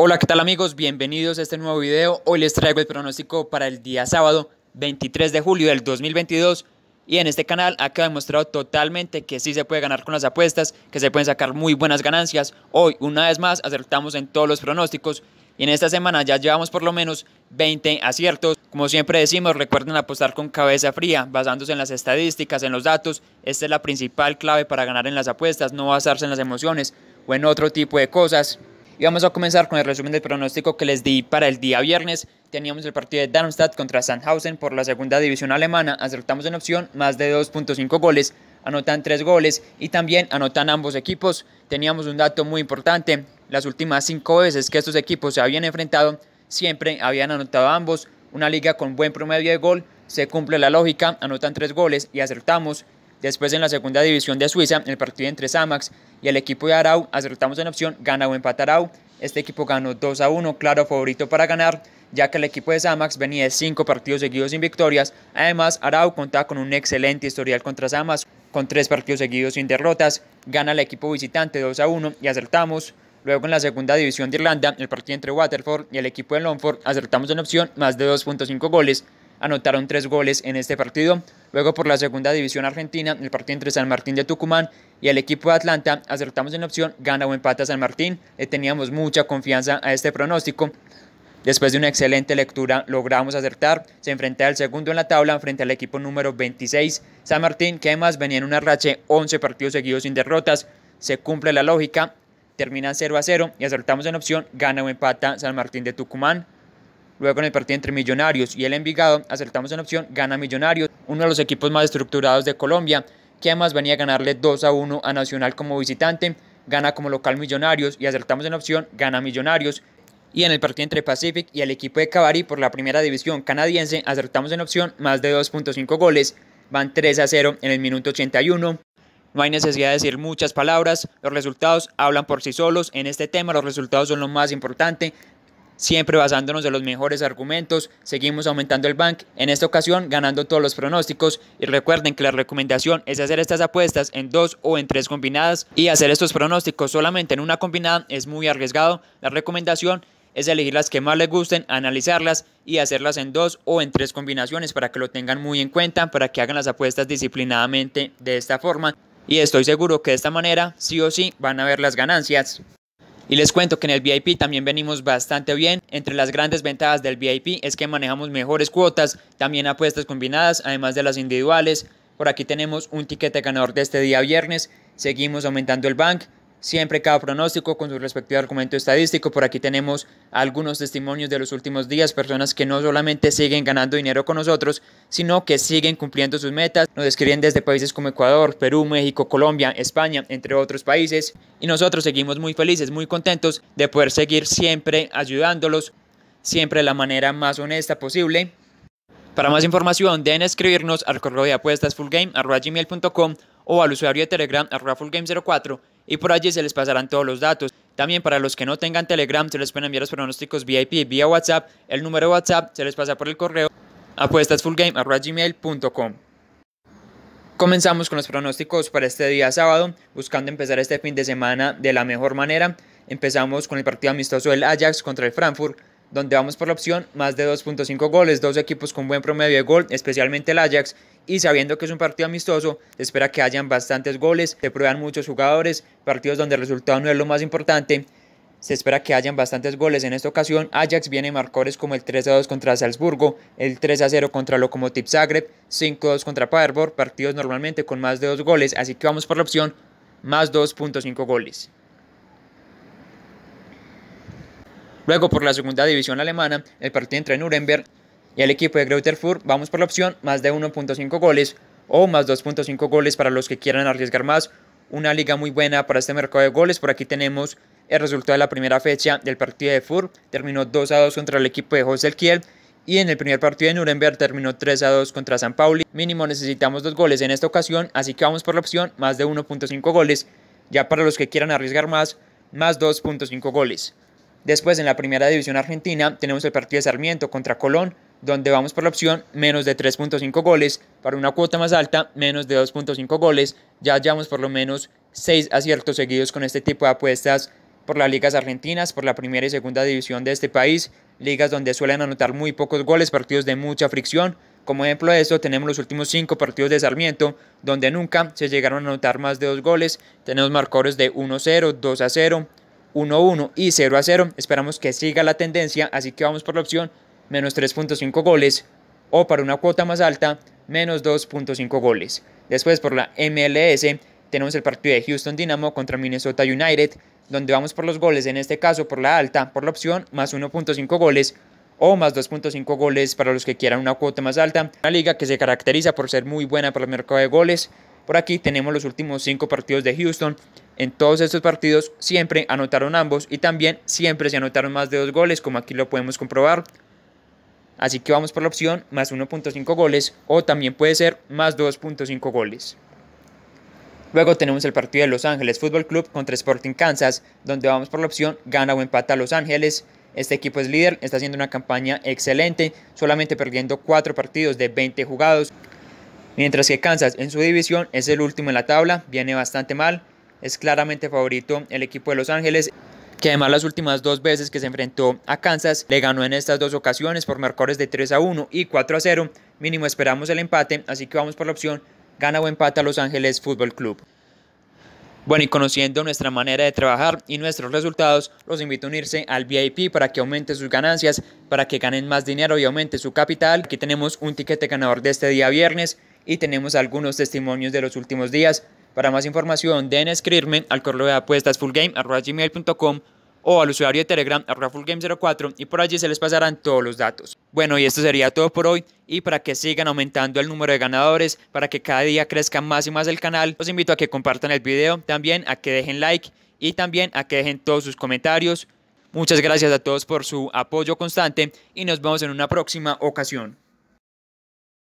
Hola, ¿qué tal amigos? Bienvenidos a este nuevo video. Hoy les traigo el pronóstico para el día sábado 23 de julio del 2022 y en este canal ha quedado demostrado totalmente que sí se puede ganar con las apuestas, que se pueden sacar muy buenas ganancias. Hoy, una vez más, acertamos en todos los pronósticos y en esta semana ya llevamos por lo menos 20 aciertos. Como siempre decimos, recuerden apostar con cabeza fría, basándose en las estadísticas, en los datos. Esta es la principal clave para ganar en las apuestas, no basarse en las emociones o en otro tipo de cosas y vamos a comenzar con el resumen del pronóstico que les di para el día viernes. Teníamos el partido de Darmstadt contra Sandhausen por la segunda división alemana. Acertamos en opción más de 2.5 goles. Anotan 3 goles y también anotan ambos equipos. Teníamos un dato muy importante. Las últimas 5 veces que estos equipos se habían enfrentado, siempre habían anotado ambos. Una liga con buen promedio de gol. Se cumple la lógica, anotan 3 goles y acertamos. Después en la segunda división de Suiza, el partido entre Samax y el equipo de Arau, acertamos en opción gana o empata Arau. Este equipo ganó 2 a 1, claro favorito para ganar, ya que el equipo de Samax venía de 5 partidos seguidos sin victorias. Además, Arau contaba con un excelente historial contra Samax, con 3 partidos seguidos sin derrotas. Gana el equipo visitante 2 a 1 y acertamos. Luego en la segunda división de Irlanda, el partido entre Waterford y el equipo de Longford, acertamos en opción más de 2.5 goles. Anotaron 3 goles en este partido. Luego por la segunda división argentina, el partido entre San Martín de Tucumán y el equipo de Atlanta, acertamos en opción gana o empata San Martín. Le teníamos mucha confianza a este pronóstico. Después de una excelente lectura logramos acertar, se enfrenta el segundo en la tabla frente al equipo número 26, San Martín, que además venía en una racha 11 partidos seguidos sin derrotas, se cumple la lógica, termina 0 a 0 y acertamos en opción gana o empata San Martín de Tucumán. Luego en el partido entre Millonarios y el Envigado acertamos en opción gana Millonarios, uno de los equipos más estructurados de Colombia, que además venía a ganarle 2 a 1 a Nacional como visitante, gana como local Millonarios y acertamos en opción gana Millonarios. Y en el partido entre Pacific y el equipo de Cavari por la primera división canadiense acertamos en opción más de 2.5 goles, van 3 a 0 en el minuto 81. No hay necesidad de decir muchas palabras, los resultados hablan por sí solos. En este tema los resultados son lo más importante. Siempre basándonos en los mejores argumentos, seguimos aumentando el bank, en esta ocasión ganando todos los pronósticos y recuerden que la recomendación es hacer estas apuestas en dos o en tres combinadas y hacer estos pronósticos solamente en una combinada es muy arriesgado, la recomendación es elegir las que más les gusten, analizarlas y hacerlas en dos o en tres combinaciones para que lo tengan muy en cuenta, para que hagan las apuestas disciplinadamente de esta forma. Y estoy seguro que de esta manera sí o sí van a ver las ganancias. Y les cuento que en el VIP también venimos bastante bien. Entre las grandes ventajas del VIP es que manejamos mejores cuotas, también apuestas combinadas, además de las individuales. Por aquí tenemos un tiquete ganador de este día viernes. Seguimos aumentando el bank siempre cada pronóstico con su respectivo argumento estadístico. Por aquí tenemos algunos testimonios de los últimos días, personas que no solamente siguen ganando dinero con nosotros, sino que siguen cumpliendo sus metas. Nos escriben desde países como Ecuador, Perú, México, Colombia, España, entre otros países. Y nosotros seguimos muy felices, muy contentos de poder seguir siempre ayudándolos, siempre de la manera más honesta posible. Para más información deben escribirnos al correo de apuestas fullgame.com o al usuario de Telegram fullgame04 y por allí se les pasarán todos los datos. También para los que no tengan Telegram se les pueden enviar los pronósticos VIP vía WhatsApp, el número de WhatsApp se les pasa por el correo apuestasfullgame.gmail.com Comenzamos con los pronósticos para este día sábado, buscando empezar este fin de semana de la mejor manera. Empezamos con el partido amistoso del Ajax contra el Frankfurt, donde vamos por la opción más de 2.5 goles, dos equipos con buen promedio de gol, especialmente el Ajax, y sabiendo que es un partido amistoso, se espera que hayan bastantes goles, se prueban muchos jugadores, partidos donde el resultado no es lo más importante. Se espera que hayan bastantes goles en esta ocasión. Ajax viene marcadores como el 3 2 contra Salzburgo, el 3 0 contra Lokomotiv Zagreb, 5 2 contra Paderborn, partidos normalmente con más de dos goles, así que vamos por la opción más 2.5 goles. Luego por la segunda división alemana, el partido entre Nuremberg y el equipo de Greuther Fur vamos por la opción más de 1.5 goles o más 2.5 goles para los que quieran arriesgar más. Una liga muy buena para este mercado de goles. Por aquí tenemos el resultado de la primera fecha del partido de Fur. Terminó 2 a 2 contra el equipo de José Kiel. Y en el primer partido de Nuremberg terminó 3 a 2 contra San Pauli. Mínimo necesitamos dos goles en esta ocasión, así que vamos por la opción más de 1.5 goles. Ya para los que quieran arriesgar más, más 2.5 goles. Después en la primera división argentina tenemos el partido de Sarmiento contra Colón donde vamos por la opción menos de 3.5 goles, para una cuota más alta menos de 2.5 goles, ya hallamos por lo menos 6 aciertos seguidos con este tipo de apuestas por las ligas argentinas, por la primera y segunda división de este país, ligas donde suelen anotar muy pocos goles, partidos de mucha fricción. Como ejemplo de esto tenemos los últimos 5 partidos de Sarmiento, donde nunca se llegaron a anotar más de 2 goles, tenemos marcadores de 1-0, 2-0, 1-1 y 0-0. Esperamos que siga la tendencia, así que vamos por la opción menos 3.5 goles, o para una cuota más alta, menos 2.5 goles. Después por la MLS tenemos el partido de Houston Dynamo contra Minnesota United, donde vamos por los goles, en este caso por la alta, por la opción, más 1.5 goles o más 2.5 goles para los que quieran una cuota más alta. Una liga que se caracteriza por ser muy buena para el mercado de goles. Por aquí tenemos los últimos 5 partidos de Houston. En todos estos partidos siempre anotaron ambos y también siempre se anotaron más de dos goles, como aquí lo podemos comprobar. Así que vamos por la opción más 1.5 goles o también puede ser más 2.5 goles. Luego tenemos el partido de Los Ángeles Fútbol Club contra Sporting Kansas, donde vamos por la opción gana o empata a Los Ángeles. Este equipo es líder, está haciendo una campaña excelente, solamente perdiendo 4 partidos de 20 jugados. Mientras que Kansas en su división es el último en la tabla, viene bastante mal, es claramente favorito el equipo de Los Ángeles que además las últimas dos veces que se enfrentó a Kansas le ganó en estas dos ocasiones por marcadores de 3 a 1 y 4 a 0. Mínimo esperamos el empate, así que vamos por la opción gana o empata Los Ángeles Fútbol Club. Bueno, y conociendo nuestra manera de trabajar y nuestros resultados, los invito a unirse al VIP para que aumente sus ganancias, para que ganen más dinero y aumente su capital. Aquí tenemos un tiquete ganador de este día viernes y tenemos algunos testimonios de los últimos días. Para más información deben escribirme al correo de apuestas fullgame.com o al usuario de Telegram fullgame04 y por allí se les pasarán todos los datos. Bueno y esto sería todo por hoy y para que sigan aumentando el número de ganadores, para que cada día crezca más y más el canal, los invito a que compartan el video, también a que dejen like y también a que dejen todos sus comentarios. Muchas gracias a todos por su apoyo constante y nos vemos en una próxima ocasión.